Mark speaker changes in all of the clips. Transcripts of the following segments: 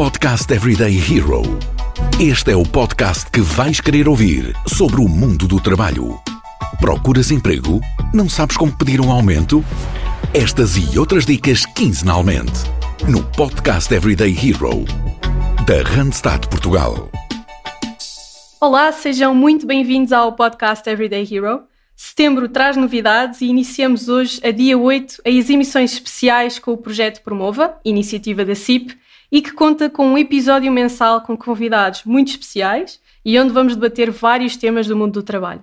Speaker 1: Podcast Everyday Hero. Este é o podcast que vais querer ouvir sobre o mundo do trabalho. Procuras emprego? Não sabes como pedir um aumento? Estas e outras dicas quinzenalmente no Podcast Everyday Hero da Randstad Portugal.
Speaker 2: Olá, sejam muito bem-vindos ao Podcast Everyday Hero. Setembro traz novidades e iniciamos hoje, a dia 8, as emissões especiais com o projeto Promova, iniciativa da CIP e que conta com um episódio mensal com convidados muito especiais e onde vamos debater vários temas do mundo do trabalho.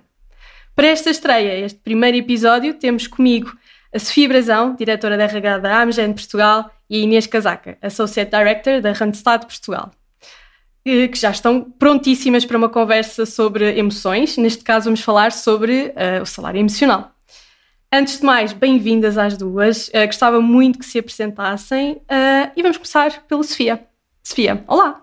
Speaker 2: Para esta estreia, este primeiro episódio, temos comigo a Sofia Brazão, diretora da RH da Amgen Portugal, e a Inês Casaca, Associate Director da Randstad Portugal, eh, que já estão prontíssimas para uma conversa sobre emoções. Neste caso, vamos falar sobre uh, o salário emocional. Antes de mais, bem-vindas às duas. Uh, gostava muito que se apresentassem uh, e vamos começar pelo Sofia. Sofia, olá!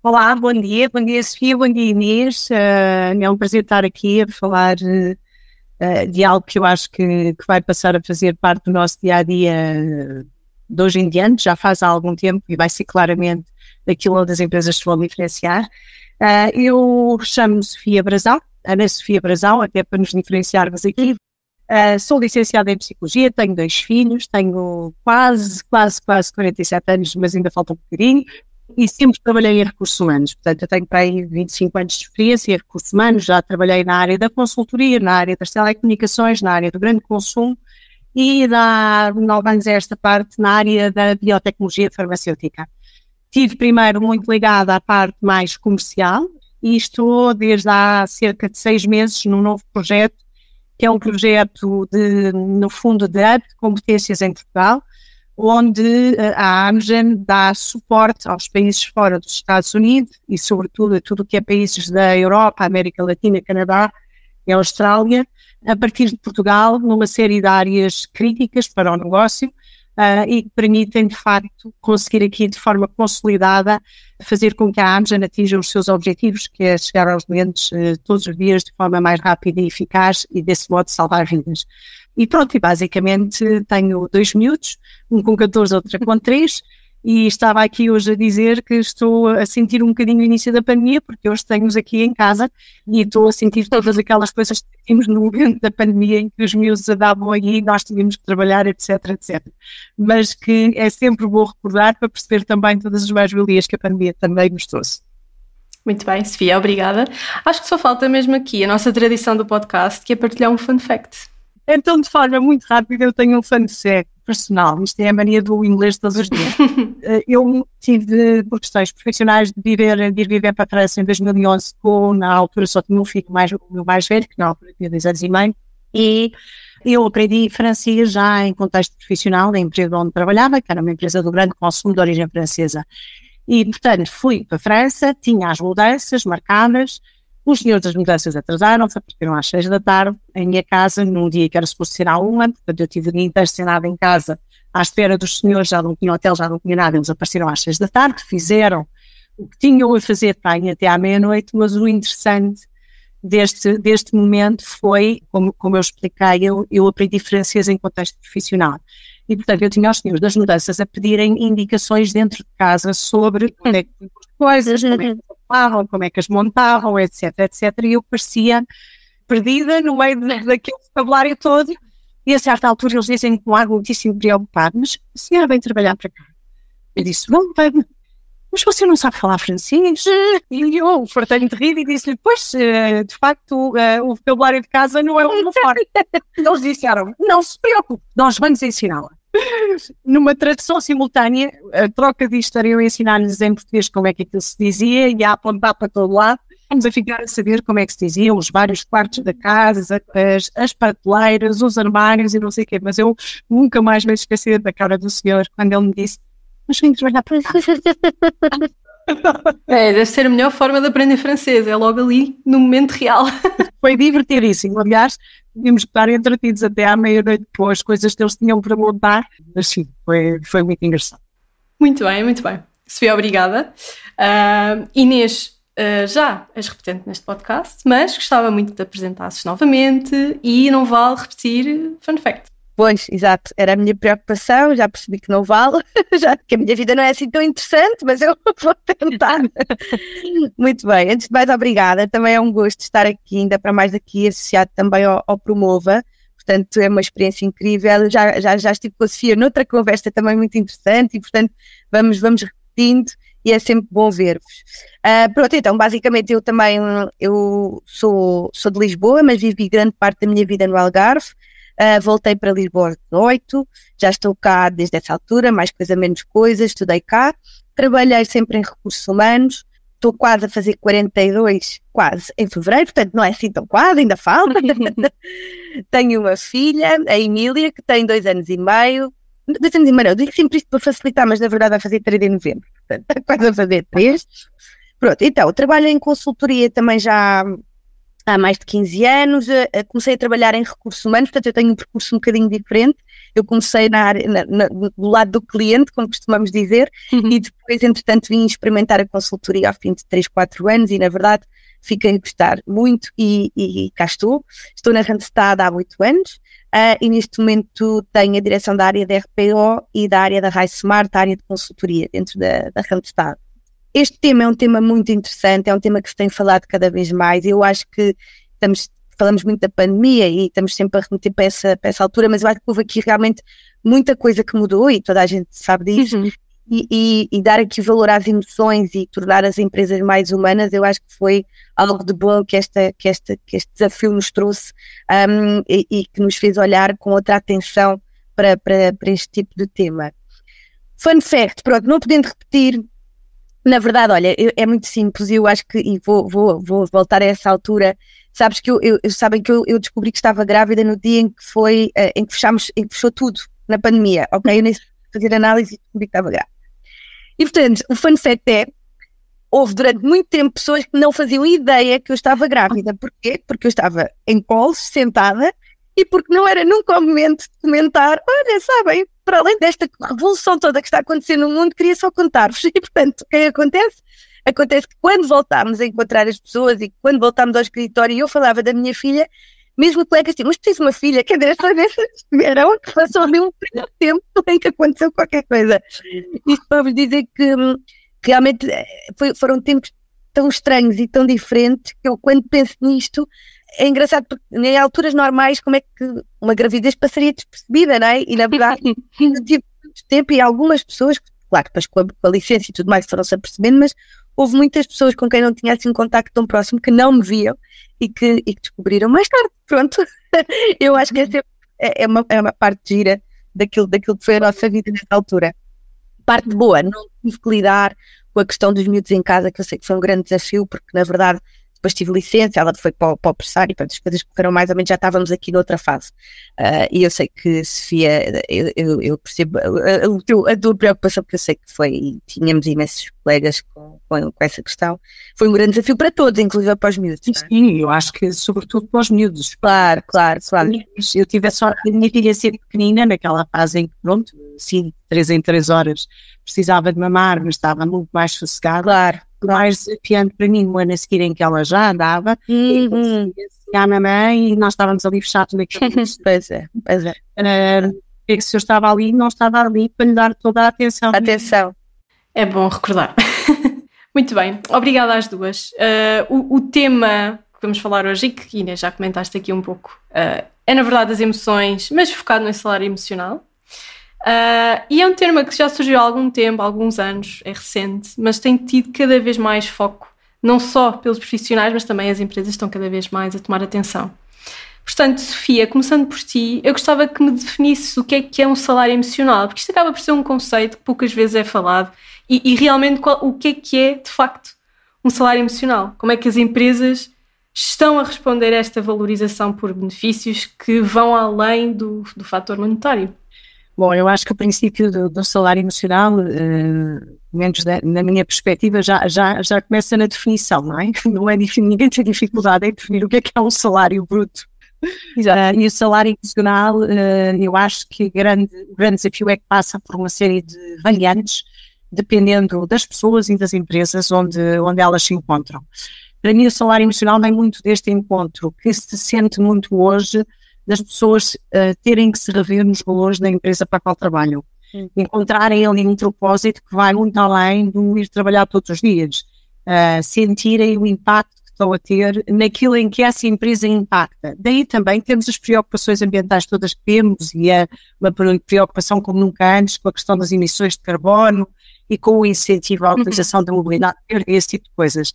Speaker 2: Olá, bom dia, bom dia Sofia, bom dia
Speaker 3: Inês. Uh, é um prazer estar aqui a falar de algo que eu acho que, que vai passar a fazer parte do nosso dia a dia de hoje em diante, já faz há algum tempo e vai ser claramente daquilo onde as empresas se vão diferenciar. eu chamo-me Sofia Brazal, Ana Sofia Brazal, até para nos diferenciarmos aqui, ah, sou licenciada em psicologia, tenho dois filhos, tenho quase, quase, quase 47 anos, mas ainda falta um bocadinho, e sempre trabalhei em recursos humanos. Portanto, eu tenho para aí 25 anos de experiência em recursos humanos, já trabalhei na área da consultoria, na área das telecomunicações, na área do grande consumo e há 9 anos é esta parte na área da biotecnologia farmacêutica. Estive primeiro muito ligada à parte mais comercial e estou desde há cerca de seis meses num novo projeto que é um projeto de, no fundo, de Up Competências em Portugal, onde eh, a Amgen dá suporte aos países fora dos Estados Unidos e, sobretudo, a tudo que é países da Europa, América Latina, Canadá e Austrália, a partir de Portugal, numa série de áreas críticas para o negócio, uh, e que permitem, de facto, conseguir aqui de forma consolidada fazer com que a Amgen atinja os seus objetivos, que é chegar aos doentes uh, todos os dias de forma mais rápida e eficaz e, desse modo, salvar vidas. E pronto, e basicamente tenho dois minutos um com 14, outro com 3 e estava aqui hoje a dizer que estou a sentir um bocadinho o início da pandemia, porque hoje tenho-os aqui em casa e estou a sentir todas aquelas coisas que tínhamos no momento da pandemia em que os miúdos andavam aí e nós tínhamos que trabalhar, etc, etc. Mas que é sempre bom recordar para perceber também todas as mais-valias que a pandemia também nos trouxe.
Speaker 2: Muito bem, Sofia, obrigada. Acho que só falta mesmo aqui a nossa tradição do podcast, que é partilhar um fun fact. Então, de forma muito rápida, eu tenho um fun fact personal. Isto é a mania do inglês de todos os dias.
Speaker 3: Eh, eu tive, por questões profissionais, de, viver, de ir viver para a França em 2011 com, na altura, só tinha um filho mais, meu mais velho, que na altura tinha dois anos e meio, e eu aprendi francês já em contexto profissional da empresa onde trabalhava, que era uma empresa do grande consumo de origem francesa. E, portanto, fui para a França, tinha as mudanças marcadas, os senhores das mudanças atrasaram-se, apareceram às seis da tarde, em minha casa, num dia que era suposto ser à uma, portanto eu tive o dia em casa, à espera dos senhores, já não tinha hotel, já não tinha nada, eles apareceram às seis da tarde, fizeram o que tinham a fazer para até à meia-noite, mas o interessante deste, deste momento foi, como, como eu expliquei, eu, eu aprendi francês em contexto profissional. E, portanto, eu tinha os senhores das mudanças a pedirem indicações dentro de casa sobre onde é que coisas, como é que montavam, como é que as montavam, etc, etc. E eu parecia perdida no meio daquele vocabulário todo. E a certa altura eles dizem com algo muitíssimo preocupado, mas a senhora vem trabalhar para cá. Eu disse, bom, bem, mas você não sabe falar francês? E eu, fartei-me de rir e disse-lhe, pois, eh, de facto, eh, o vocabulário de casa não é o meu forte. eles disseram, não se preocupe, nós vamos ensiná-la numa tradução simultânea, a troca de estariam a ensinar lhes em português como é que aquilo se dizia e a apontar para todo lado. Vamos a ficar a saber como é que se diziam os vários quartos da casa, as, as prateleiras, os armários
Speaker 2: e não sei o quê. Mas eu nunca mais me esqueci da cara do senhor quando ele me disse: Mas vim trabalhar para. É, deve ser a melhor forma de aprender francês, é logo ali, no momento real. Foi divertidíssimo, aliás, tínhamos estar entretidos até à
Speaker 3: meia-noite com as coisas que eles tinham para montar, mas sim, foi, foi muito engraçado.
Speaker 2: Muito bem, muito bem. Sofia, obrigada. Uh, Inês, uh, já és repetente neste podcast, mas gostava muito de apresentasses novamente e não vale repetir fun fact. Pois, exato, era a minha preocupação, já percebi que não vale, já que a minha vida não é
Speaker 1: assim tão interessante, mas eu vou tentar. Muito bem, antes de mais, obrigada. Também é um gosto estar aqui, ainda para mais aqui associado também ao, ao Promova. Portanto, é uma experiência incrível. Já, já, já estive com a Sofia noutra conversa também muito interessante e, portanto, vamos, vamos repetindo e é sempre bom ver-vos. Uh, pronto, então, basicamente eu também eu sou, sou de Lisboa, mas vivi grande parte da minha vida no Algarve. Ah, voltei para Lisboa 18, já estou cá desde essa altura, mais coisa, menos coisa, estudei cá, trabalhei sempre em recursos humanos, estou quase a fazer 42, quase em fevereiro, portanto não é assim tão quase, ainda falta. Tenho uma filha, a Emília, que tem dois anos e meio. Dois anos e meio, eu digo sempre isto para facilitar, mas na verdade vai fazer 3 de novembro, portanto está quase a fazer 3. Pronto, então, trabalho em consultoria também já há mais de 15 anos, eh, eh, comecei a trabalhar em recursos humanos, portanto eu tenho um percurso um bocadinho diferente. Eu comecei na área, na, na, do lado do cliente, como costumamos dizer, uhum. e depois, entretanto, vim experimentar a consultoria ao fim de 3, 4 anos e, na verdade, fiquei a gostar muito e, e, e cá estou. Estou na Randstad há 8 anos uh, e, neste momento, tenho a direção da área da RPO e da área da Smart a área de consultoria dentro da, da Randstad. Este tema é um tema muito interessante, é um tema que se tem falado cada vez mais. Eu acho que estamos, falamos muito da pandemia e estamos sempre a remeter para essa, para essa altura, mas eu acho que houve aqui realmente muita coisa que mudou e toda a gente sabe disso. Uhum. E, e, e, dar aqui valor às emoções e tornar as empresas mais humanas, eu acho que foi algo de bom que, esta, que, esta, que este desafio nos trouxe um, e, e, que nos fez olhar com outra atenção para, para, para este tipo de tema. Fun fact, pronto, não podendo repetir, na verdade, olha, eu, é muito simples e eu acho que, e vou, vou, vou voltar a essa altura, sabes que eu, eu sabem que eu, eu, descobri que estava grávida no dia em que foi, uh, em que fechámos, em que fechou tudo, na pandemia, ok? Eu nem fazer análise e descobri que estava grávida. E portanto, o fun fact é, houve durante muito tempo pessoas que não faziam ideia que eu estava grávida. Porquê? Porque eu estava em colos, sentada, e porque não era nunca o momento de comentar, olha, sabem, para além desta revolução toda que está acontecendo no mundo, queria só contar-vos. E, portanto, o é que acontece? Acontece que quando voltámos a encontrar as pessoas e quando voltámos ao escritório e eu falava da minha filha, mesmo colega assim, mas tens uma filha, quer dizer, as famílias que passou ali um primeiro tempo em que aconteceu qualquer coisa. Isto para vos dizer que, hum, que realmente eh, foi, foram tempos tão estranhos e tão diferentes que eu, quando penso nisto, é engraçado porque em alturas normais como é que uma gravidez passaria despercebida, não é? E na verdade tive muito tempo e algumas pessoas, claro, depois com a, com a licença e tudo mais foram-se apercebendo, mas houve muitas pessoas com quem não tinha assim um contacto tão próximo que não me viam e que, e que descobriram mais tarde, pronto. Eu acho que essa é, é, uma, é uma parte gira daquilo, daquilo que foi a nossa vida nessa altura. Parte boa, não tive que lidar com a questão dos miúdos em casa, que eu sei que foi um grande desafio, porque na verdade depois tive licença, ela foi para, para o pressário, e, portanto, as coisas ficaram mais ou menos, já estávamos aqui noutra fase. Uh, e eu sei que, Sofia, eu, eu, eu percebo a, a, a, tua preocupação, porque eu sei que foi, e tínhamos imensos colegas com com, com, essa questão. Foi um grande desafio para todos, inclusive para os miúdos. Sim, é? eu acho que sobretudo para os miúdos. Claro, claro, claro. Eu tive a sorte de minha
Speaker 3: filha ser pequenina, naquela fase em que, pronto, sim, três em três horas precisava de mamar, mas estava muito mais sossegada. Claro. Mais desafiante para mim, no ano a seguir em que ela já andava, é uhum. e a mamãe e nós estávamos ali fechados naquele Pois é, pois é. Uh, é que se eu estava ali, não estava ali para lhe dar toda a atenção. Atenção.
Speaker 2: É bom recordar. Muito bem, obrigada às duas. Uh, o, o, tema que vamos falar hoje, e que Inês já comentaste aqui um pouco, uh, é na verdade as emoções, mas focado no salário emocional. Uh, e é um tema que já surgiu há algum tempo, há alguns anos, é recente, mas tem tido cada vez mais foco, não só pelos profissionais, mas também as empresas estão cada vez mais a tomar atenção. Portanto, Sofia, começando por ti, eu gostava que me definisses o que é que é um salário emocional, porque isto acaba por ser um conceito que poucas vezes é falado e, e realmente qual, o que é que é, de facto, um salário emocional? Como é que as empresas estão a responder a esta valorização por benefícios que vão além do, do fator monetário?
Speaker 3: Bom, eu acho que o princípio do, do salário emocional, uh, menos na, na, minha perspectiva, já, já, já começa na definição, não é? Não é ninguém tem dificuldade em definir o que é que é um salário bruto. Uh, e o salário emocional, uh, eu acho que grande, o grande desafio é que passa por uma série de variantes dependendo das pessoas e das empresas onde, onde elas se encontram. Para mim, o salário emocional vem muito deste encontro, que se sente muito hoje das pessoas uh, terem que se rever nos valores da empresa para a qual trabalham. Hum. Encontrarem ali um propósito que vai muito além do ir trabalhar todos os dias. Uh, sentirem o impacto que estão a ter naquilo em que essa empresa impacta. Daí também temos as preocupações ambientais todas que temos e é uma preocupação como nunca antes com a questão das emissões de carbono, e com o incentivo à uhum. utilização uhum. da mobilidade, esse tipo de coisas.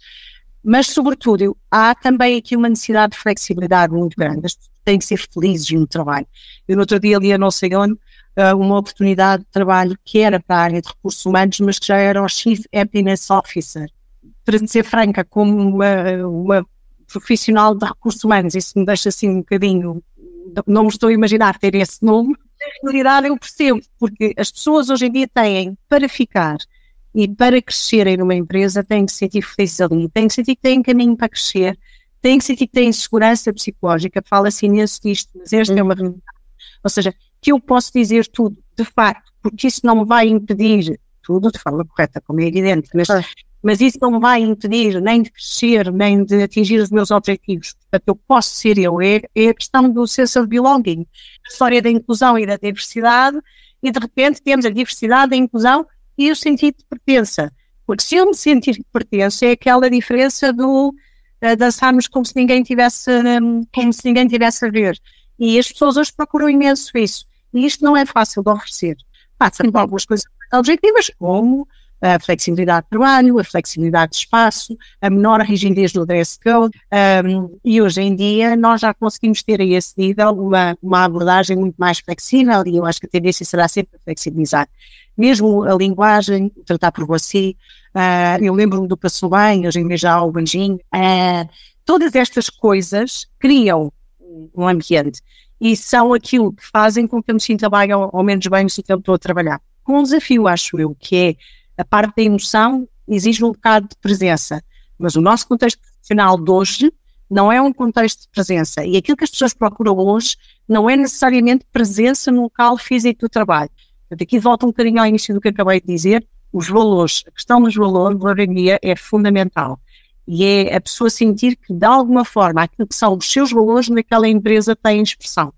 Speaker 3: Mas, sobretudo, há também aqui uma necessidade de flexibilidade muito grande. As pessoas têm que ser felizes no trabalho. Eu, no outro dia, ali a não sei onde, ah, uma oportunidade de trabalho que era para a área de recursos humanos, mas que já era o Chief Happiness Officer. Para ser franca, como uma, uma profissional de recursos humanos, isso me deixa assim um bocadinho. Não me estou a imaginar ter esse nome, na realidade eu percebo, porque as pessoas hoje em dia têm para ficar e para crescerem numa empresa têm que sentir felizes ali, têm que sentir que têm caminho para crescer, têm que sentir que têm segurança psicológica, fala-se assim nisso disto, mas esta é uma uhum. realidade. Ou seja, que eu posso dizer tudo, de facto, porque isso não me vai impedir tudo de forma correta, como é evidente, mas mas isso não vai impedir nem de crescer, nem de atingir os meus objetivos. Portanto, eu posso ser eu. É, é a questão do sense of belonging, a história da inclusão e da diversidade, e de repente temos a diversidade, a inclusão e o sentido de pertença. Porque se eu me sentir que pertenço, é aquela diferença do eh, dançarmos como se ninguém tivesse, hum, como se ninguém tivesse a ver. E as pessoas hoje procuram imenso isso. E isto não é fácil de oferecer. Passa por uhum. algumas coisas objetivas, como a flexibilidade de trabalho, a flexibilidade de espaço, a menor rigidez do dress code um, e hoje em dia nós já conseguimos ter a esse nível uma, uma abordagem muito mais flexível e eu acho que a tendência será sempre flexibilizar. Mesmo a linguagem, tratar por você, uh, eu lembro-me do Passo Bem, hoje em dia já há o Banjinho, uh, ah, todas estas coisas criam um ambiente e são aquilo que fazem com que eu me sinta bem ou, ou menos bem no eu estou a trabalhar. Com um desafio, acho eu, que é a parte da emoção exige um bocado de presença, mas o nosso contexto profissional de hoje não é um contexto de presença e aquilo que as pessoas procuram hoje não é necessariamente presença no local físico do trabalho. Portanto, aqui volto um bocadinho ao início do que acabei de dizer, os valores, a questão dos valores, valoraria é fundamental. E é a pessoa sentir que, de alguma forma, aquilo que são os seus valores naquela empresa tem expressão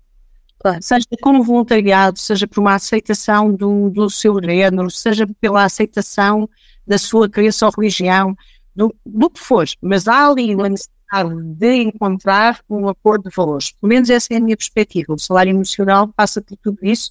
Speaker 3: seja como voluntariado, seja por uma aceitação do, do seu género, seja pela aceitação da sua criação ou religião, do, do, que for, mas há ali uma necessidade de encontrar um acordo de valores. Pelo menos essa é a minha perspectiva. O salário emocional passa por tudo isso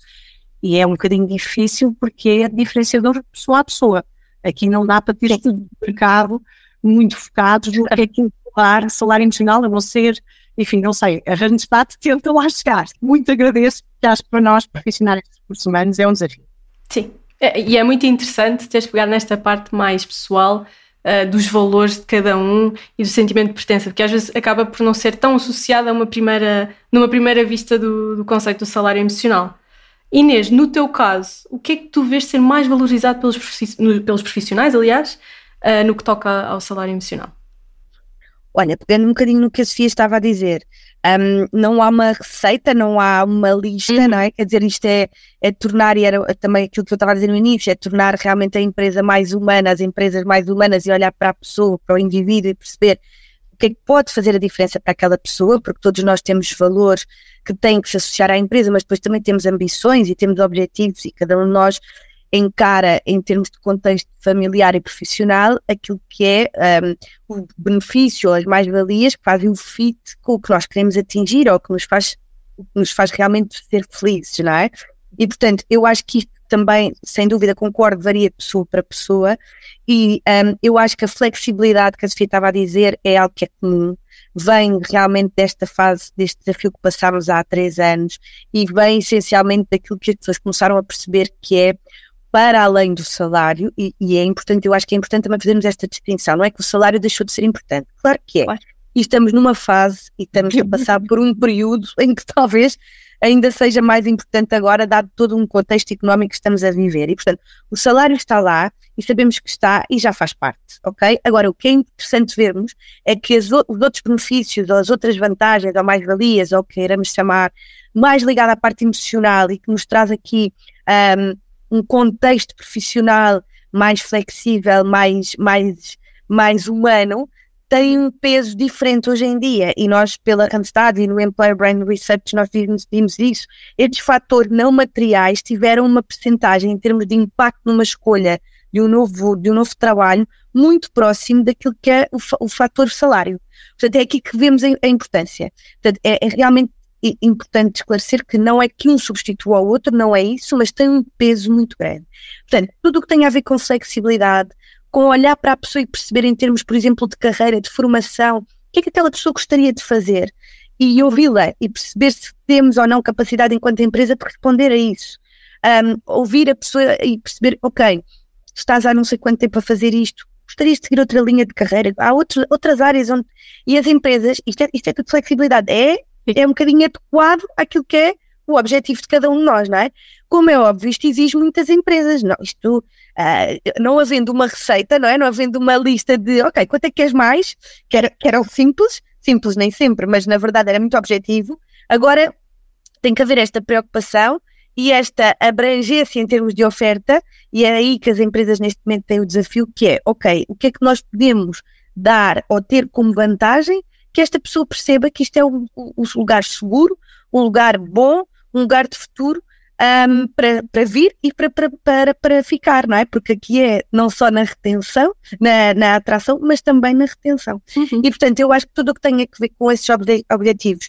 Speaker 3: e é um bocadinho difícil porque é diferenciador pessoa a pessoa. Aqui não dá para ter tudo mercado muito focado no que é que é o salário emocional, a não ser enfim, não sei, a Randstad tenta lá chegar. Muito agradeço, porque acho que para nós, profissionais de recursos humanos, é um desafio. Sim,
Speaker 2: é, e é muito interessante teres pegado nesta parte mais pessoal uh, dos valores de cada um e do sentimento de pertença, porque às vezes acaba por não ser tão associado a uma primeira, numa primeira vista do, do conceito do salário emocional. Inês, no teu caso, o que é que tu vês ser mais valorizado pelos, pelos profissionais, aliás, uh, no que toca ao salário emocional?
Speaker 1: Olha, pegando um bocadinho no que a Sofia estava a dizer, um, não há uma receita, não há uma lista, uhum. não é? Quer dizer, isto é, é tornar, e era também aquilo que eu estava a dizer no início, é tornar realmente a empresa mais humana, as empresas mais humanas e olhar para a pessoa, para o indivíduo e perceber o que é que pode fazer a diferença para aquela pessoa, porque todos nós temos valores que têm que se associar à empresa, mas depois também temos ambições e temos objetivos e cada um de nós encara em termos de contexto familiar e profissional aquilo que é um, o benefício ou as mais-valias que fazem o fit com o que nós queremos atingir ou que nos faz, que nos faz realmente ser felizes, não é? E portanto, eu acho que isto também, sem dúvida, concordo, varia de pessoa para pessoa, e um, eu acho que a flexibilidade que a Sofia estava a dizer é algo que é comum, vem realmente desta fase, deste desafio que passámos há três anos, e vem essencialmente daquilo que as pessoas começaram a perceber que é para além do salário, e, e, é importante, eu acho que é importante também fazermos esta distinção, não é que o salário deixou de ser importante, claro que é. E estamos numa fase e estamos a passar por um período em que talvez ainda seja mais importante agora, dado todo um contexto económico que estamos a viver. E, portanto, o salário está lá e sabemos que está e já faz parte, ok? Agora, o que é interessante vermos é que os outros benefícios, ou as outras vantagens, ou mais-valias, ou queiramos chamar, mais ligado à parte emocional e que nos traz aqui um, um contexto profissional mais flexível, mais, mais, mais humano, tem um peso diferente hoje em dia. E nós, pela Randstad e no Employer Brand Research, nós vimos, vimos isso. Estes fatores não materiais tiveram uma percentagem em termos de impacto numa escolha de um novo, de um novo trabalho muito próximo daquilo que é o, o fator salário. Portanto, é aqui que vemos a, a importância. Portanto, é, é realmente importante esclarecer que não é que um substitua o outro, não é isso, mas tem um peso muito grande. Portanto, tudo o que tem a ver com flexibilidade, com olhar para a pessoa e perceber em termos, por exemplo, de carreira, de formação, o que é que aquela pessoa gostaria de fazer e ouvi-la e perceber se temos ou não capacidade enquanto empresa de responder a isso. Um, ouvir a pessoa e perceber, ok, estás há não sei quanto tempo a fazer isto, gostarias de seguir outra linha de carreira, há outro, outras áreas onde. E as empresas, isto é, isto é tudo flexibilidade, é é um bocadinho adequado àquilo que é o objetivo de cada um de nós, não é? Como é óbvio, isto exige muitas empresas, não, isto, uh, não havendo uma receita, não é? Não havendo uma lista de, ok, quanto é que queres mais? Que era, que era o simples, simples nem sempre, mas na verdade era muito objetivo. Agora, tem que haver esta preocupação e esta abrangência em termos de oferta, e é aí que as empresas neste momento têm o desafio que é, ok, o que é que nós podemos dar ou ter como vantagem que esta pessoa perceba que isto é um, um lugar seguro, um lugar bom, um lugar de futuro um, para, para vir e para, para, para, para ficar, não é? Porque aqui é não só na retenção, na, na atração, mas também na retenção. Uhum. E portanto, eu acho que tudo o que tem a ver com esses objetivos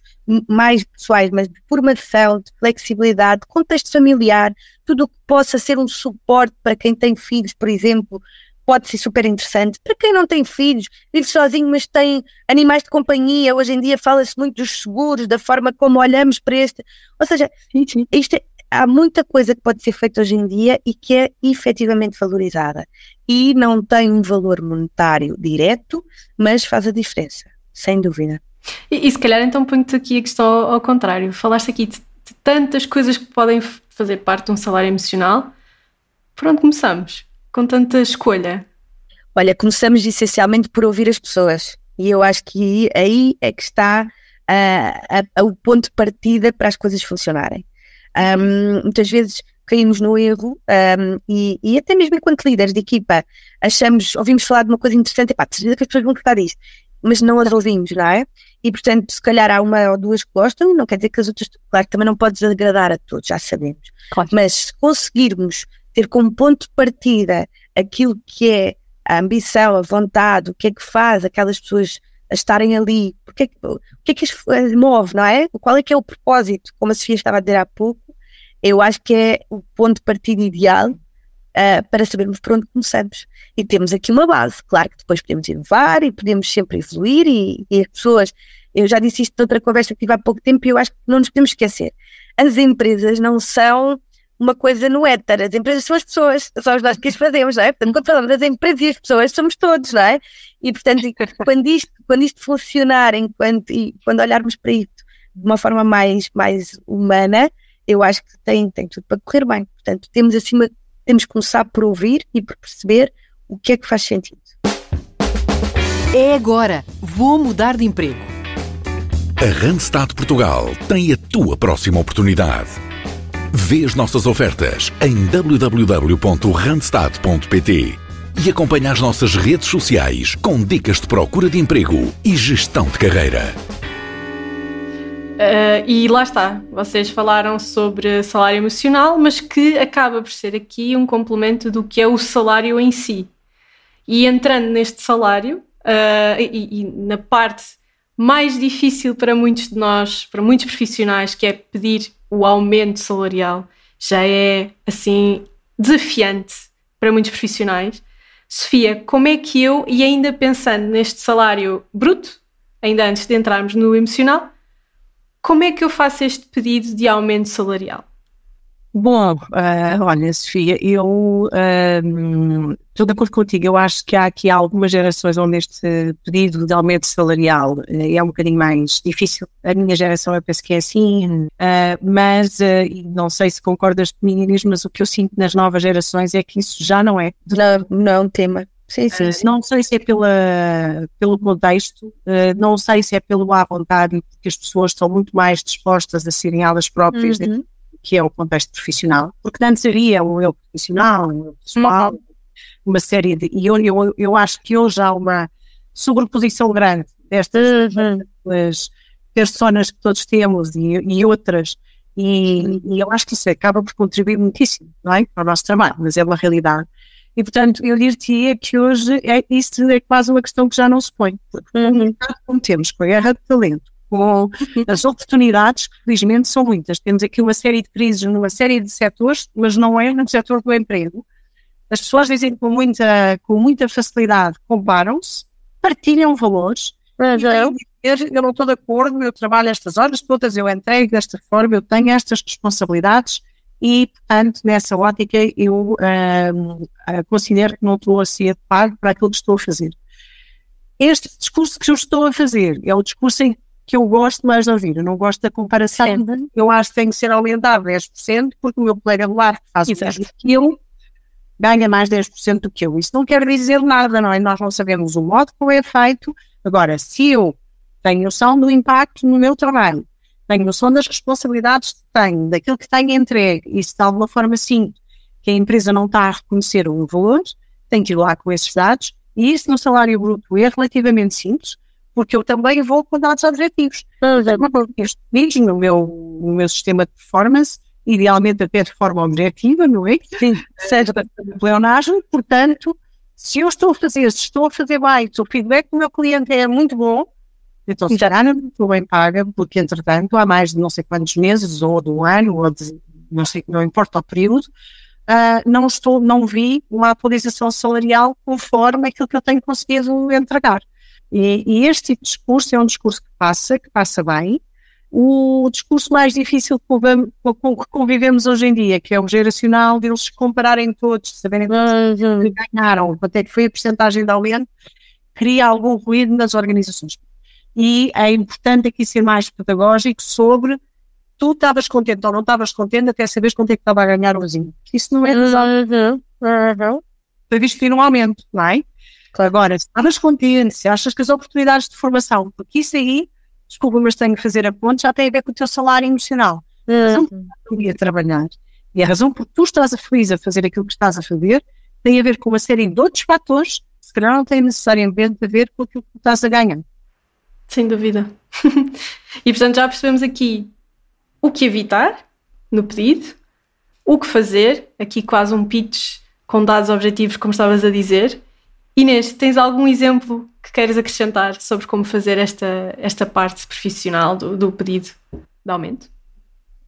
Speaker 1: mais pessoais, mas de formação, de flexibilidade, contexto familiar, tudo o que possa ser um suporte para quem tem filhos, por exemplo, pode ser super interessante. Para quem não tem filhos, vive sozinho, mas tem animais de companhia, hoje em dia fala-se muito dos seguros, da forma como olhamos para este. Ou seja, isto é, há muita coisa que pode ser feita hoje em dia e que é efetivamente valorizada. E não tem um valor monetário direto, mas faz a diferença, sem dúvida.
Speaker 2: E, e se calhar então ponho-te aqui a questão ao, ao contrário. Falaste aqui de, de tantas coisas que podem fazer parte de um salário emocional. pronto onde começamos? com tanta escolha? Olha, começamos essencialmente por ouvir as pessoas. E eu acho que aí
Speaker 1: é que está a, ah, a, a, o ponto de partida para as coisas funcionarem. Um, muitas vezes caímos no erro um, e, e, até mesmo enquanto líderes de equipa achamos, ouvimos falar de uma coisa interessante, e pá, certeza que as pessoas vão gostar disto, mas não as ouvimos, não é? E portanto, se calhar há uma ou duas que gostam, não quer dizer que as outras, claro, também não podes agradar a todos, já sabemos. Claro. Mas se conseguirmos ter como ponto de partida aquilo que é a ambição, a vontade, o que é que faz aquelas pessoas a estarem ali, porque, é o que é que as move, não é? Qual é que é o propósito? Como a Sofia estava a dizer há pouco, eu acho que é o ponto de partida ideal uh, para sabermos por onde começamos. E temos aqui uma base, claro que depois podemos inovar e podemos sempre evoluir e, e as pessoas, eu já disse isto noutra conversa que tive há pouco tempo e eu acho que não nos podemos esquecer. As empresas não são uma coisa no éter. As empresas são as pessoas, somos nós que as fazemos, não é? Portanto, quando falamos das empresas e as pessoas, somos todos, não é? E, portanto, quando isto, quando isto funcionar, enquanto, e quando olharmos para isto de uma forma mais, mais humana, eu acho que tem, tem tudo para correr bem. Portanto, temos acima, temos que começar por ouvir e por perceber o que é que faz sentido. É agora. Vou mudar de emprego. A Randstad Portugal tem a tua próxima oportunidade Vê as nossas ofertas em www.randstad.pt e acompanhe as nossas redes sociais com dicas de procura de emprego e gestão de carreira.
Speaker 2: Uh, e lá está, vocês falaram sobre salário emocional, mas que acaba por ser aqui um complemento do que é o salário em si. E entrando neste salário uh, e, e na parte mais difícil para muitos de nós, para muitos profissionais, que é pedir o aumento salarial já é assim desafiante para muitos profissionais. Sofia, como é que eu, e ainda pensando neste salário bruto, ainda antes de entrarmos no emocional, como é que eu faço este pedido de aumento salarial?
Speaker 3: Bom, uh, olha, Sofia, eu ehm, estou uh, de acordo contigo. Eu acho que há aqui algumas gerações onde este pedido de aumento salarial uh, é um bocadinho mais difícil. A minha geração eu penso que é assim, eh, mas não sei se concordas comigo, Inês, mas o que eu sinto nas novas gerações é que isso já não é. Não, não é um tema. Sim, sim, Não sei se é pela, pelo contexto, não sei se é pelo à vontade, porque as pessoas estão muito mais dispostas a serem elas próprias né? uhum que é o contexto profissional, porque antes havia o é eu profissional, o eu pessoal, uhum. uma série de. E eu, eu, eu acho que hoje há uma sobreposição grande destas uhum. pessoas personas que todos temos e, e outras. E, e, eu acho que isso acaba por contribuir muitíssimo não é? para o nosso trabalho, mas é uma realidade. E, portanto, eu diria que hoje é, isso é quase uma questão que já não se põe. Porque, uhum. como temos com a guerra de talento, com as oportunidades, que felizmente são muitas. Temos aqui uma série de crises numa série de setores, mas não é no setor do emprego. As pessoas dizem com muita, com muita facilidade, comparam-se, partilham valores. Mas, eu, é. eu não estou de acordo, eu trabalho estas horas todas, eu entrego desta forma, eu tenho estas responsabilidades e, portanto, nessa ótica, eu uh, considero que não estou a ser pago para aquilo que estou a fazer. Este discurso que eu estou a fazer é o discurso em que que eu gosto mais de ouvir. Eu não gosto da comparação. Sim. Eu acho que tem que ser aumentado 10%, porque o meu colega lá faz o do que eu, ganha mais 10% do que eu. Isso não quer dizer nada, não é? Nós não sabemos o modo como é feito. Agora, se eu tenho noção do impacto no meu trabalho, tenho noção das responsabilidades que tenho, daquilo que tenho entregue, e se de alguma forma sim, que a empresa não está a reconhecer o valor, tenho que ir lá com esses dados, e isso no salário bruto é relativamente simples, porque eu também vou com dados objetivos. Ah, então, este vídeo no meu, no meu sistema de performance, idealmente até de forma objetiva, não é? Sim. Seja pleonagem, portanto, se eu estou a fazer, se estou a fazer bem, o feedback do meu cliente é muito bom, então se calhar muito estou bem paga, porque entretanto há mais de não sei quantos meses, ou de um ano, ou de não sei, não importa o período, uh, não estou, não vi uma atualização salarial conforme aquilo que eu tenho conseguido entregar. E, e, este tipo de discurso é um discurso que passa, que passa bem. O discurso mais difícil com que convivemos hoje em dia, que é o geracional, deles se compararem todos, saberem que uhum. ganharam, quanto é que foi a porcentagem de aumento, cria algum ruído nas organizações. E é importante aqui ser mais pedagógico sobre tu estavas contente ou não estavas contente até saberes quanto é que estava a ganhar o vizinho. Isso não é uhum. Está uhum. para visto que um aumento, não é? Agora, se estavas contente, se achas que as oportunidades de formação, porque isso aí, desculpa, mas tenho que fazer a ponte, já tem a ver com o teu salário emocional. Uhum. A razão uhum. por tu ia trabalhar e a razão por tu estás a feliz a fazer aquilo que estás a fazer tem a ver com uma série de outros
Speaker 2: fatores que se calhar não têm necessariamente a ver com aquilo que tu estás a ganhar. Sem dúvida. e portanto já percebemos aqui o que evitar no pedido, o que fazer, aqui quase um pitch com dados objetivos, como estavas a dizer, Inês, tens algum exemplo que queiras acrescentar sobre como fazer esta, esta parte profissional do, do pedido de aumento?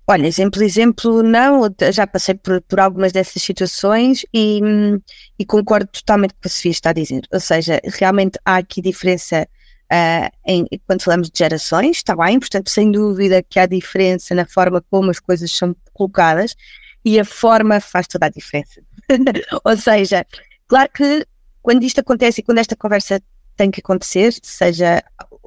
Speaker 1: Olha, exemplo, exemplo, não, já passei por, por algumas dessas situações e, e, concordo totalmente com o que a Sofia está a dizer. Ou seja, realmente há aqui diferença uh, em, quando falamos de gerações, está bem, portanto, sem dúvida que há diferença na forma como as coisas são colocadas e a forma faz toda a diferença. Ou seja, claro que quando isto acontece e quando esta conversa tem que acontecer, seja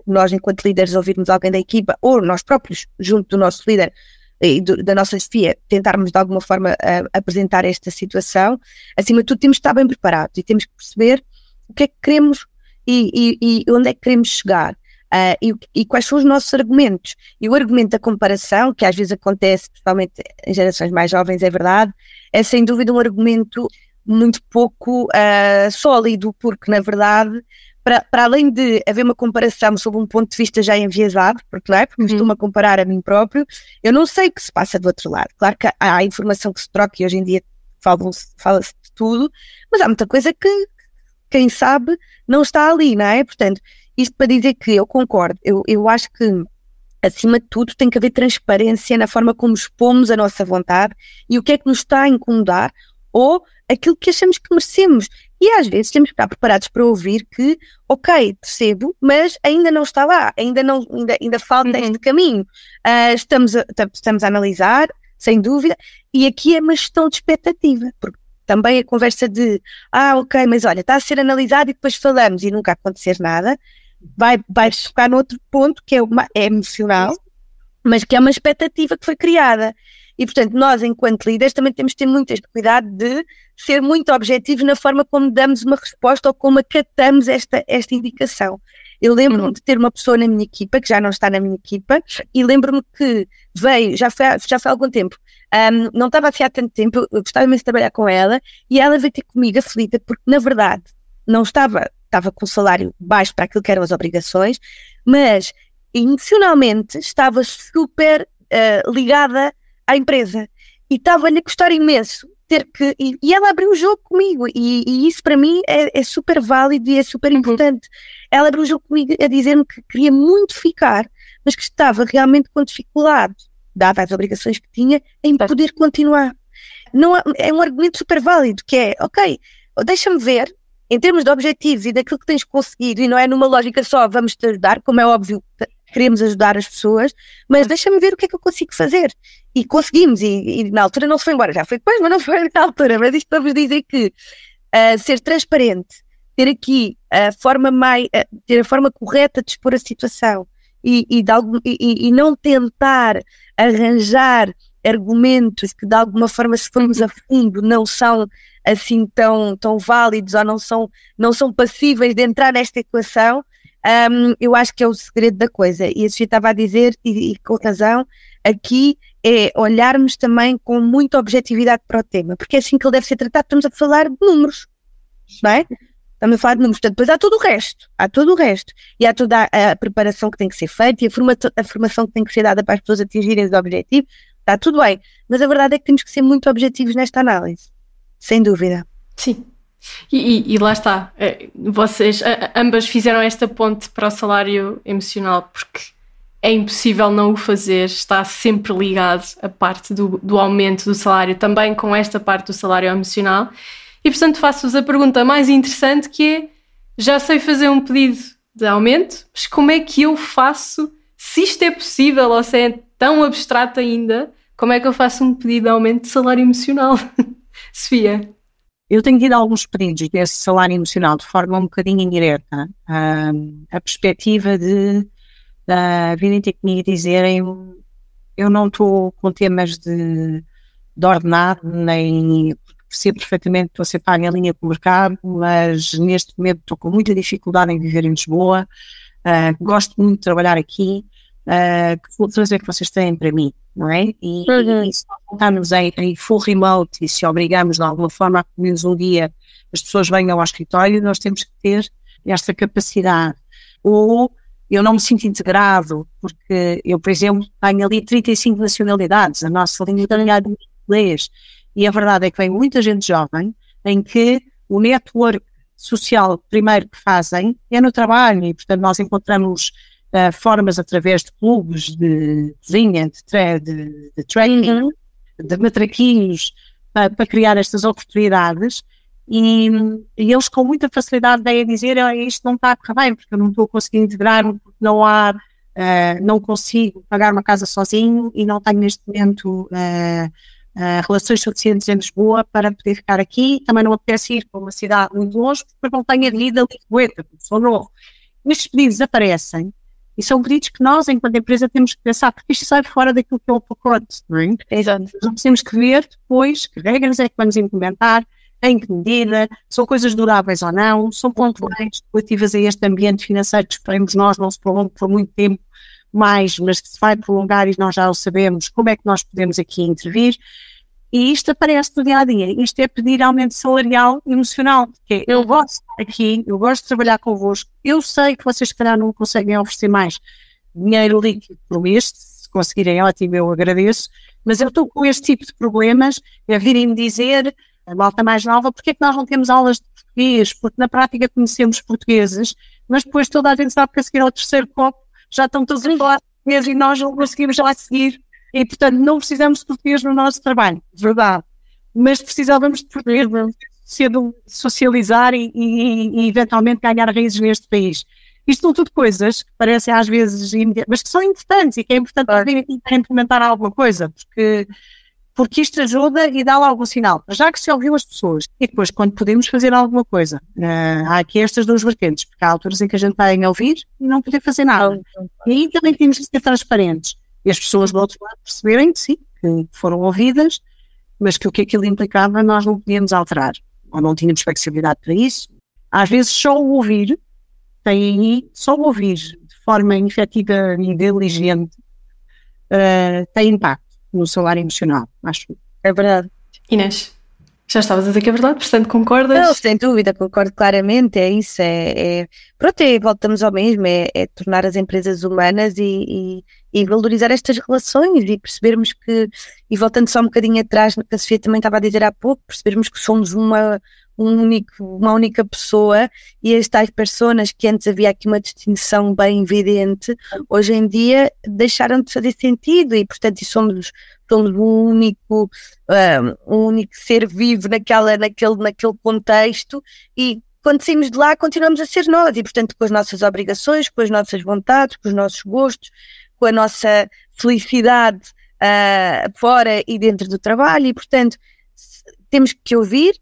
Speaker 1: nós enquanto líderes ouvirmos alguém da equipa ou nós próprios, junto do nosso líder e do, da nossa chefia, tentarmos de alguma forma eh, apresentar esta situação, acima de tudo temos que estar bem preparados e temos que perceber o que é que queremos e, e, e onde é que queremos chegar. Uh, e, e, quais são os nossos argumentos. E o argumento da comparação, que às vezes acontece, principalmente em gerações mais jovens, é verdade, é sem dúvida um argumento muito pouco uh, sólido, porque na verdade, para, para, além de haver uma comparação sob um ponto de vista já enviesado, porque não é? Porque me uhum. estou-me a comparar a mim próprio, eu não sei o que se passa do outro lado. Claro que há, há informação que se troca e hoje em dia fala-se fala de tudo, mas há muita coisa que, quem sabe, não está ali, não é? Portanto, isto para dizer que eu concordo, eu, eu acho que acima de tudo, tem que haver transparência na forma como expomos a nossa vontade e o que é que nos está a incomodar ou aquilo que achamos que merecemos. E às vezes temos que estar preparados para ouvir que, ok, percebo, mas ainda não está lá, ainda, não, ainda, ainda falta uhum. este caminho. Uh, estamos, a, estamos a analisar, sem dúvida, e aqui é uma gestão de expectativa, porque também a conversa de, ah, ok, mas olha, está a ser analisado e depois falamos e nunca acontecer nada, vai, vai focar no outro ponto que é, uma, é emocional, mas que é uma expectativa que foi criada. E, portanto, nós, enquanto líderes, também temos de ter muito este cuidado de ser muito objetivos na forma como damos uma resposta ou como acatamos esta, esta indicação. Eu lembro-me uhum. de ter uma pessoa na minha equipa, que já não está na minha equipa, e lembro-me que veio, já foi, já foi há algum tempo, um, não estava assim há tanto tempo, eu gostava imenso de trabalhar com ela, e ela veio ter comigo aflita, porque na verdade não estava, estava com um salário baixo para aquilo que eram as obrigações, mas emocionalmente estava super uh, ligada à empresa. E estava-lhe a custar imenso ter que. E, e, ela abriu o jogo comigo, e, e isso para mim é, é, super válido e é super uhum. importante. Uhum. Ela abriu o jogo comigo a dizer-me que queria muito ficar, mas que estava realmente com dificuldade, dada as obrigações que tinha, em tá. poder continuar. Não, é, é um argumento super válido, que é, ok, deixa-me ver, em termos de objetivos e daquilo que tens conseguido, e não é numa lógica só vamos te ajudar, como é óbvio, queremos ajudar as pessoas, mas deixa-me ver o que é que eu consigo fazer. E conseguimos, e, e na altura não se foi embora, já foi depois, mas não foi na altura. Mas isto para vos dizer que uh, ser transparente, ter aqui a forma mais, uh, ah, ter a forma correta de expor a situação e, e, de algum, e, e não tentar arranjar argumentos que de alguma forma se formos a fundo não são assim tão, tão válidos ou não são, não são passíveis de entrar nesta equação, um, eu acho que é o segredo da coisa. E a Sofia estava a dizer, e, e, com razão, aqui é olharmos também com muita objetividade para o tema, porque é assim que ele deve ser tratado. Estamos a falar de números, não é? Estamos a falar de números. Portanto, depois há todo o resto, há todo o resto. E há toda a, a preparação que tem que ser feita e a, forma, a formação que tem que ser dada para as pessoas atingirem os objetivo, Está tudo bem. Mas a verdade é que temos que ser muito objetivos nesta análise. Sem dúvida. Sim.
Speaker 2: E, e, e, lá está, é, vocês ambas fizeram esta ponte para o salário emocional, porque é impossível não o fazer, está sempre ligado a parte do, do aumento do salário, também com esta parte do salário emocional. E portanto faço-vos a pergunta mais interessante que é: já sei fazer um pedido de aumento, mas como é que eu faço, se isto é possível ou se é tão abstrato ainda, como é que eu faço um pedido de aumento de salário emocional? Sofia. Eu tenho tido alguns pedidos desse salário emocional
Speaker 3: de forma um bocadinho indireta. a perspectiva de uh, virem ter comigo e dizerem eu não estou com temas de, de ordenado, nem percebo perfeitamente que estou a ser em linha com o mercado, mas neste momento estou com muita dificuldade em viver em Lisboa, uh, gosto muito de trabalhar aqui, uh, que culturas é que vocês têm para mim, não é? E, uhum. e se estamos em, em full remote e se obrigamos de alguma forma a que menos um dia as pessoas venham ao escritório, nós temos que ter esta capacidade. Ou eu não me sinto integrado, porque eu, por exemplo, tenho ali 35 nacionalidades, a nossa língua é inglês. E a verdade é que vem muita gente jovem em que o network social primeiro que fazem é no trabalho, e portanto nós encontramos uh, formas através de clubes de cozinha, de, tra de, de training, de matraquinhos, uh, para criar estas oportunidades. E, e, eles com muita facilidade vêm a dizer oh, isto não está a correr bem, porque eu não estou conseguindo integrar-me, porque não há, uh, não consigo pagar uma casa sozinho e não tenho neste momento uh, uh, relações suficientes em Lisboa para poder ficar aqui, também não apetece ir para uma cidade muito longe, porque não tenho a vida porque sou novo. Estes pedidos aparecem isso é um que nós, enquanto empresa, temos que pensar, porque isto sai fora daquilo que é o pacote, é? Exato. Nós temos que ver depois que regras é que vamos implementar, em que medida, são coisas duráveis ou não, são pontuais relativas a este ambiente financeiro que esperemos nós não se prolongue por muito tempo mais, mas que se vai prolongar e nós já o sabemos, como é que nós podemos aqui intervir. E isto aparece no dia a dia. Isto é pedir aumento salarial emocional. Porque é, eu uhum. gosto aqui, eu gosto de trabalhar convosco. Eu sei que vocês, se calhar, não conseguem oferecer mais dinheiro líquido por mês. Se conseguirem, ótimo, eu agradeço. Mas eu estou com este tipo de problemas a é virem-me dizer, a malta mais nova, porque é que nós não temos aulas de português? Porque na prática conhecemos portugueses, mas depois toda a gente sabe que a seguir ao terceiro copo já estão todos embora e nós não conseguimos lá seguir e, portanto, não precisamos de português no nosso trabalho, verdade. Mas precisávamos de português cedo socializar e, e, e, eventualmente ganhar raízes neste país. Isto são tudo coisas que parecem às vezes, mas que são importantes e que é importante implementar alguma coisa, porque, porque isto ajuda e dá algum sinal. Já que se ouviu as pessoas, e depois quando podemos fazer alguma coisa, uh, há aqui estas duas vertentes, porque há alturas em que a gente está em ouvir e não poder fazer nada. E aí também temos que ser transparentes e as pessoas do outro lado perceberem que sim, que foram ouvidas, mas que o que aquilo implicava nós não podíamos alterar, ou não tínhamos flexibilidade para isso. Às vezes só o ouvir, tem aí, só o ouvir de forma efetiva e diligente, uh, tem impacto no salário emocional, acho. É
Speaker 1: verdade. Inês? Já estavas a dizer que é verdade, portanto concordas? Não, sem dúvida, concordo claramente, é isso. É, é... Pronto, voltamos ao mesmo, é, é, tornar as empresas humanas e, e, e, valorizar estas relações e percebermos que, e voltando só um bocadinho atrás no que a Sofia também estava a dizer há pouco, percebermos que somos uma, um único, uma única pessoa e as tais pessoas que antes havia aqui uma distinção bem evidente, hoje em dia deixaram de fazer sentido e portanto somos, somos um único, um, ah, um único ser vivo naquela, naquele, naquele contexto e quando saímos de lá continuamos a ser nós e portanto com as nossas obrigações, com as nossas vontades, com os nossos gostos, com a nossa felicidade uh, fora e dentro do trabalho e portanto temos que ouvir,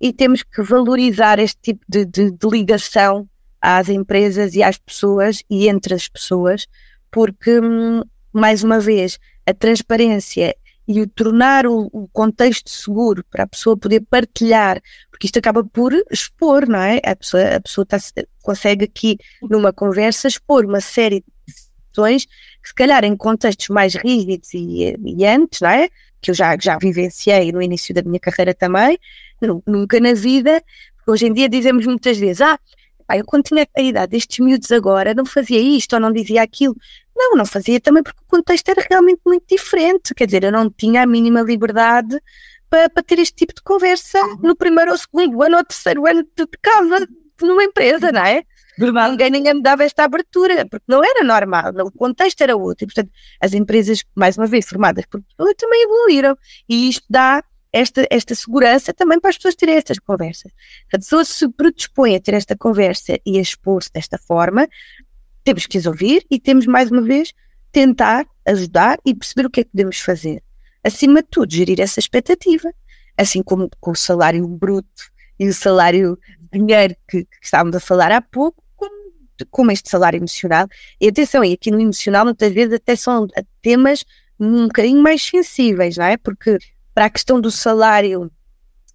Speaker 1: e temos que valorizar este tipo de, de, de ligação às empresas e às pessoas e entre as pessoas, porque, hum, mais uma vez, a transparência e o tornar o, o, contexto seguro para a pessoa poder partilhar, porque isto acaba por expor, não é? A pessoa, a pessoa tá, consegue aqui, numa conversa, expor uma série de situações que, se calhar, em contextos mais rígidos e, e antes, não é? Que eu já, já vivenciei no início da minha carreira também, nunca na vida. Hoje em dia dizemos muitas vezes, ah, eu quando tinha a idade destes miúdos agora não fazia isto ou não dizia aquilo. Não, não fazia também porque o contexto era realmente muito diferente. Quer dizer, eu não tinha a mínima liberdade para, para ter este tipo de conversa uhum. no primeiro ou segundo ano ou terceiro ano de casa numa empresa, não é? Verdade. Ninguém, ninguém me dava esta abertura, porque não era normal, o contexto era outro. E, portanto, as empresas, mais uma vez, formadas por pessoas, também evoluíram. E isto dá esta, esta segurança também para as pessoas terem estas conversas. Se a pessoa se predispõe a ter esta conversa e a expor-se desta forma, temos que as ouvir e temos, mais uma vez, tentar ajudar e perceber o que é que podemos fazer. Acima de tudo, gerir essa expectativa, assim como com o salário bruto e o salário dinheiro que, que estávamos a falar há pouco, como, como este salário emocional. E atenção, e aqui no emocional muitas vezes até são temas um bocadinho mais sensíveis, não é? Porque para a questão do salário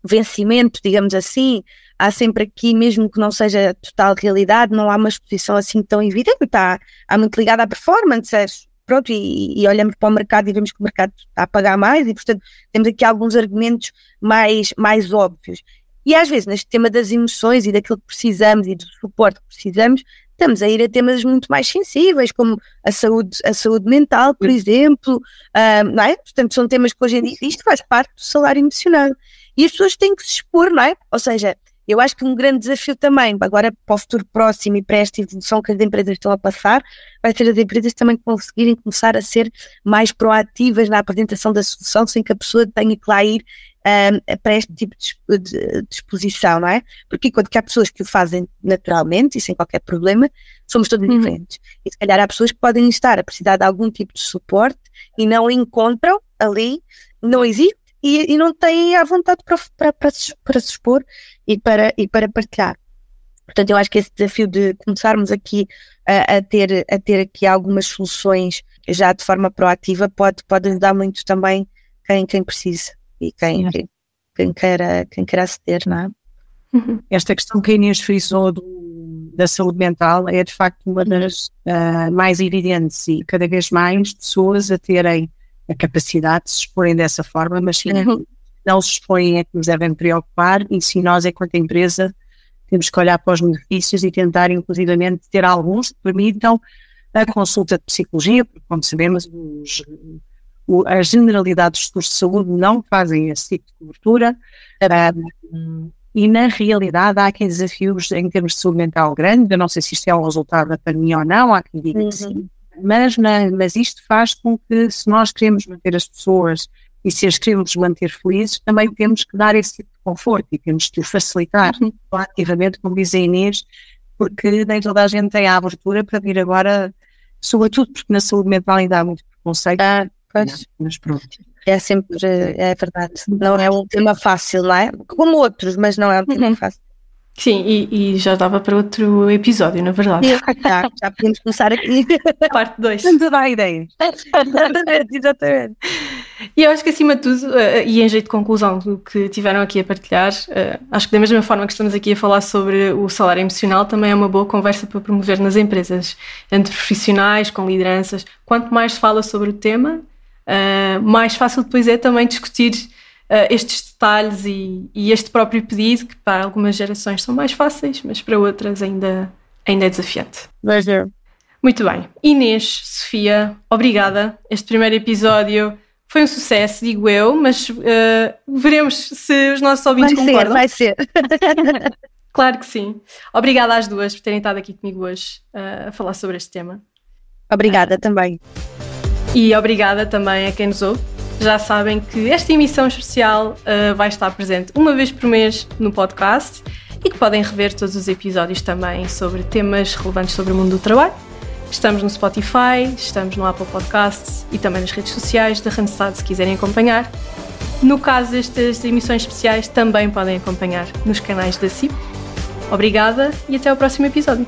Speaker 1: vencimento, digamos assim, há sempre aqui, mesmo que não seja total realidade, não há uma exposição assim tão evidente, está, há muito ligada à performance, é, pronto, e, e, olhamos para o mercado e vemos que o mercado está a pagar mais, e portanto temos aqui alguns argumentos mais, mais óbvios. E às vezes, neste tema das emoções e daquilo que precisamos e do suporte que precisamos, estamos a ir a temas muito mais sensíveis, como a saúde, a saúde mental, por exemplo, ah, não é? Portanto, são temas que hoje em dia isto faz parte do salário emocional. E as pessoas têm que se expor, não é? Ou seja, eu acho que um grande desafio também, agora para o futuro próximo e para esta evolução que as empresas estão a passar, vai ser as empresas também conseguirem começar a ser mais proativas na apresentação da solução, sem que a pessoa tenha que lá ir um, ehm, para este tipo de, de, de, exposição, não é? Porque enquanto que há pessoas que o fazem naturalmente e sem qualquer problema, somos todos uhum. diferentes. E se calhar há pessoas que podem estar a precisar de algum tipo de suporte e não encontram ali, não existe e, e não têm a vontade para, para, para, para se expor e para, e para partilhar. Portanto, eu acho que esse desafio de começarmos aqui a, a, ter, a ter aqui algumas soluções já de forma proativa pode, pode ajudar muito também quem, quem precisa e quem, quem, quem, queira, quem queira aceder, não é? Uhum. Esta questão que a Inês frisou
Speaker 3: do, da saúde mental é de facto uma uhum. das uh, mais evidentes e cada vez mais pessoas a terem a capacidade de se exporem dessa forma, mas se uhum. não se expõem é que nos devem preocupar e se nós, enquanto empresa, temos que olhar para os benefícios e tentar, inclusivamente, ter alguns que permitam a consulta de psicologia, porque, como sabemos, os a generalidade dos cursos de saúde não fazem esse tipo de cobertura. Um, e, na realidade, há aqui desafios em termos de saúde mental grande. Eu não sei se isto é um resultado da pandemia ou não, há quem diga uhum. que sim. Uhum. Mas, na, mas isto faz com que, se nós queremos manter as pessoas e se as queremos manter felizes, também temos que dar esse tipo de conforto e temos que facilitar uhum. ativamente, como diz a Inês, porque nem toda a gente tem a abertura para vir agora, sobretudo porque na saúde
Speaker 1: mental ainda há muito preconceito, Pois. Né? Mas pronto. É sempre, é verdade. Não
Speaker 2: é um tema fácil, não é? Como outros, mas não é um tema uhum. fácil. Sim, e, e já dava para outro episódio, na verdade. Já, já podemos começar aqui. Parte 2. Não dá ideia. Exatamente, exatamente. E eu acho que acima de tudo, eh, eh, e em jeito de conclusão do que tiveram aqui a partilhar, eh, acho que da mesma forma que estamos aqui a falar sobre o salário emocional, também é uma boa conversa para promover nas empresas, entre profissionais, com lideranças. Quanto mais se fala sobre o tema, uh, mais fácil depois é também discutir uh, estes detalhes e, e, este próprio pedido, que para algumas gerações são mais fáceis, mas para outras ainda, ainda é desafiante. Veja. Muito bem. Inês, Sofia, obrigada. Este primeiro episódio foi um sucesso, digo eu, mas uh, veremos se os nossos ouvintes vai concordam. Vai ser, vai ser. claro que sim. Obrigada às duas por terem estado aqui comigo hoje uh, a falar sobre este tema. Obrigada uh. também. E obrigada também a quem nos ouve. Já sabem que esta emissão especial uh, vai estar presente uma vez por mês no podcast e que podem rever todos os episódios também sobre temas relevantes sobre o mundo do trabalho. Estamos no Spotify, estamos no Apple Podcasts e também nas redes sociais da Randstad se quiserem acompanhar. No caso destas emissões especiais, também podem acompanhar nos canais da CIP. Obrigada e até ao próximo episódio.